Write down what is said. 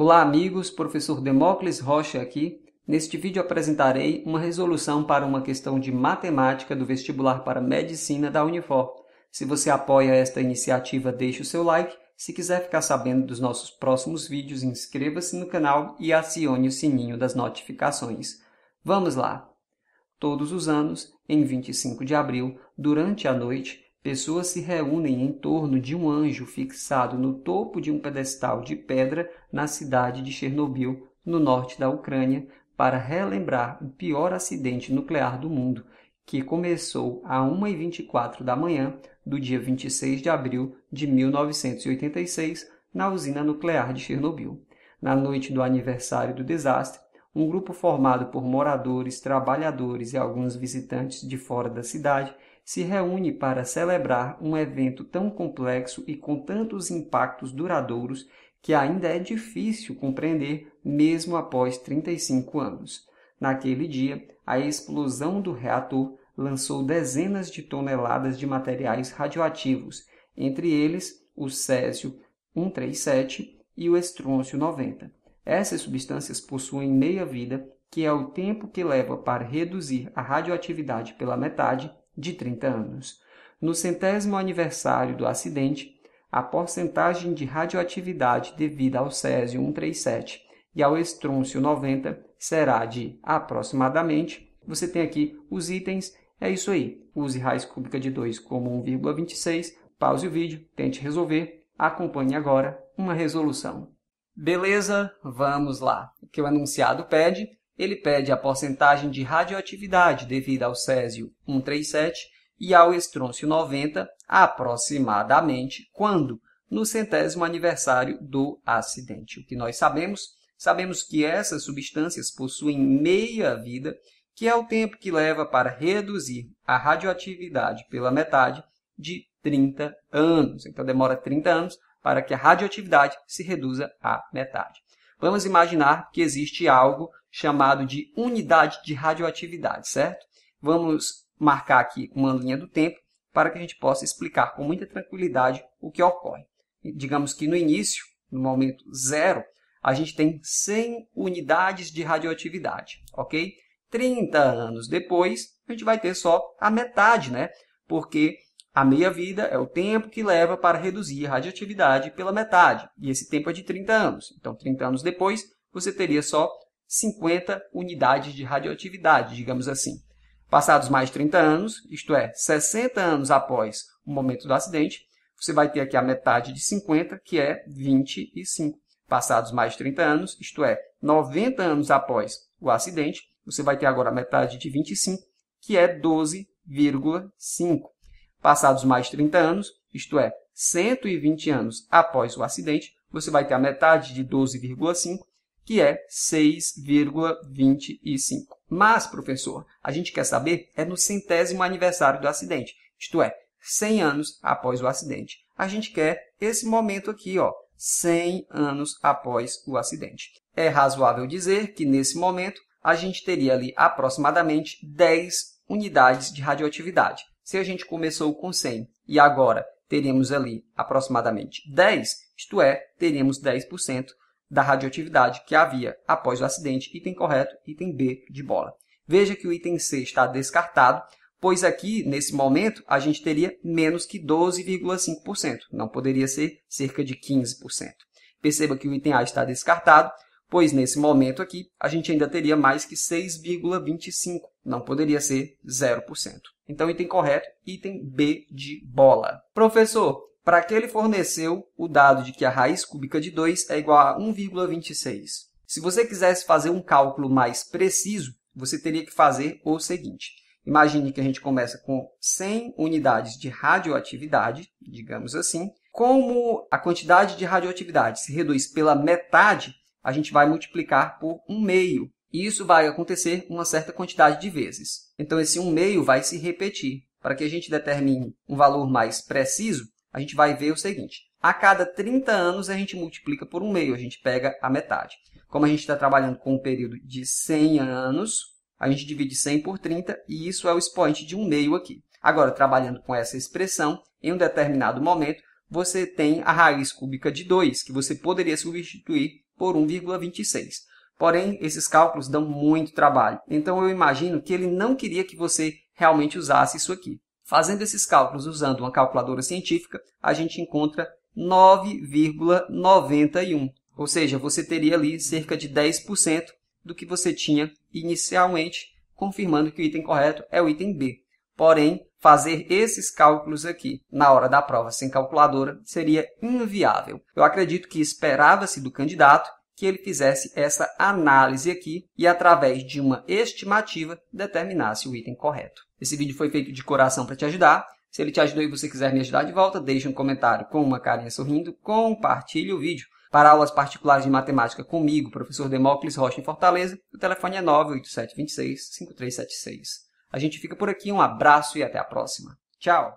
Olá amigos, professor Demócles Rocha aqui. Neste vídeo apresentarei uma resolução para uma questão de matemática do vestibular para medicina da Unifor. Se você apoia esta iniciativa, deixe o seu like. Se quiser ficar sabendo dos nossos próximos vídeos, inscreva-se no canal e acione o sininho das notificações. Vamos lá! Todos os anos, em 25 de abril, durante a noite, Pessoas se reúnem em torno de um anjo fixado no topo de um pedestal de pedra na cidade de Chernobyl, no norte da Ucrânia, para relembrar o pior acidente nuclear do mundo, que começou a 1h24 da manhã do dia 26 de abril de 1986 na usina nuclear de Chernobyl. Na noite do aniversário do desastre, um grupo formado por moradores, trabalhadores e alguns visitantes de fora da cidade se reúne para celebrar um evento tão complexo e com tantos impactos duradouros que ainda é difícil compreender mesmo após 35 anos. Naquele dia, a explosão do reator lançou dezenas de toneladas de materiais radioativos, entre eles o césio 137 e o estrôncio 90. Essas substâncias possuem meia-vida, que é o tempo que leva para reduzir a radioatividade pela metade de 30 anos. No centésimo aniversário do acidente, a porcentagem de radioatividade devida ao Césio 137 e ao estrôncio 90 será de aproximadamente. Você tem aqui os itens, é isso aí. Use raiz cúbica de 2 como 1,26. Pause o vídeo, tente resolver. Acompanhe agora uma resolução. Beleza? Vamos lá. O que o enunciado pede ele pede a porcentagem de radioatividade devida ao césio 137 e ao estrôncio 90, aproximadamente, quando? No centésimo aniversário do acidente. O que nós sabemos? Sabemos que essas substâncias possuem meia vida, que é o tempo que leva para reduzir a radioatividade pela metade de 30 anos. Então demora 30 anos para que a radioatividade se reduza à metade. Vamos imaginar que existe algo chamado de unidade de radioatividade, certo? Vamos marcar aqui uma linha do tempo para que a gente possa explicar com muita tranquilidade o que ocorre. Digamos que no início, no momento zero, a gente tem 100 unidades de radioatividade, ok? 30 anos depois, a gente vai ter só a metade, né? Porque a meia-vida é o tempo que leva para reduzir a radioatividade pela metade, e esse tempo é de 30 anos. Então, 30 anos depois, você teria só 50 unidades de radioatividade, digamos assim. Passados mais 30 anos, isto é, 60 anos após o momento do acidente, você vai ter aqui a metade de 50, que é 25. Passados mais 30 anos, isto é, 90 anos após o acidente, você vai ter agora a metade de 25, que é 12,5. Passados mais 30 anos, isto é, 120 anos após o acidente, você vai ter a metade de 12,5, que é 6,25. Mas, professor, a gente quer saber é no centésimo aniversário do acidente, isto é, 100 anos após o acidente. A gente quer esse momento aqui, ó, 100 anos após o acidente. É razoável dizer que, nesse momento, a gente teria ali aproximadamente 10 unidades de radioatividade. Se a gente começou com 100 e agora teremos ali aproximadamente 10, isto é, teremos 10% da radioatividade que havia após o acidente, item correto, item B de bola. Veja que o item C está descartado, pois aqui, nesse momento, a gente teria menos que 12,5%, não poderia ser cerca de 15%. Perceba que o item A está descartado, pois nesse momento aqui, a gente ainda teria mais que 6,25%. Não poderia ser 0%. Então, item correto, item B de bola. Professor, para que ele forneceu o dado de que a raiz cúbica de 2 é igual a 1,26? Se você quisesse fazer um cálculo mais preciso, você teria que fazer o seguinte. Imagine que a gente começa com 100 unidades de radioatividade, digamos assim. Como a quantidade de radioatividade se reduz pela metade, a gente vai multiplicar por 1 meio e isso vai acontecer uma certa quantidade de vezes. Então, esse 1 meio vai se repetir. Para que a gente determine um valor mais preciso, a gente vai ver o seguinte. A cada 30 anos, a gente multiplica por 1 meio, a gente pega a metade. Como a gente está trabalhando com um período de 100 anos, a gente divide 100 por 30 e isso é o expoente de 1 meio aqui. Agora, trabalhando com essa expressão, em um determinado momento, você tem a raiz cúbica de 2, que você poderia substituir por 1,26. Porém, esses cálculos dão muito trabalho, então eu imagino que ele não queria que você realmente usasse isso aqui. Fazendo esses cálculos usando uma calculadora científica, a gente encontra 9,91, ou seja, você teria ali cerca de 10% do que você tinha inicialmente, confirmando que o item correto é o item B. Porém, fazer esses cálculos aqui na hora da prova sem calculadora seria inviável. Eu acredito que esperava-se do candidato que ele fizesse essa análise aqui e, através de uma estimativa, determinasse o item correto. Esse vídeo foi feito de coração para te ajudar. Se ele te ajudou e você quiser me ajudar de volta, deixe um comentário com uma carinha sorrindo, compartilhe o vídeo. Para aulas particulares de matemática comigo, professor Demócles Rocha em Fortaleza, o telefone é 98726 5376. A gente fica por aqui, um abraço e até a próxima. Tchau!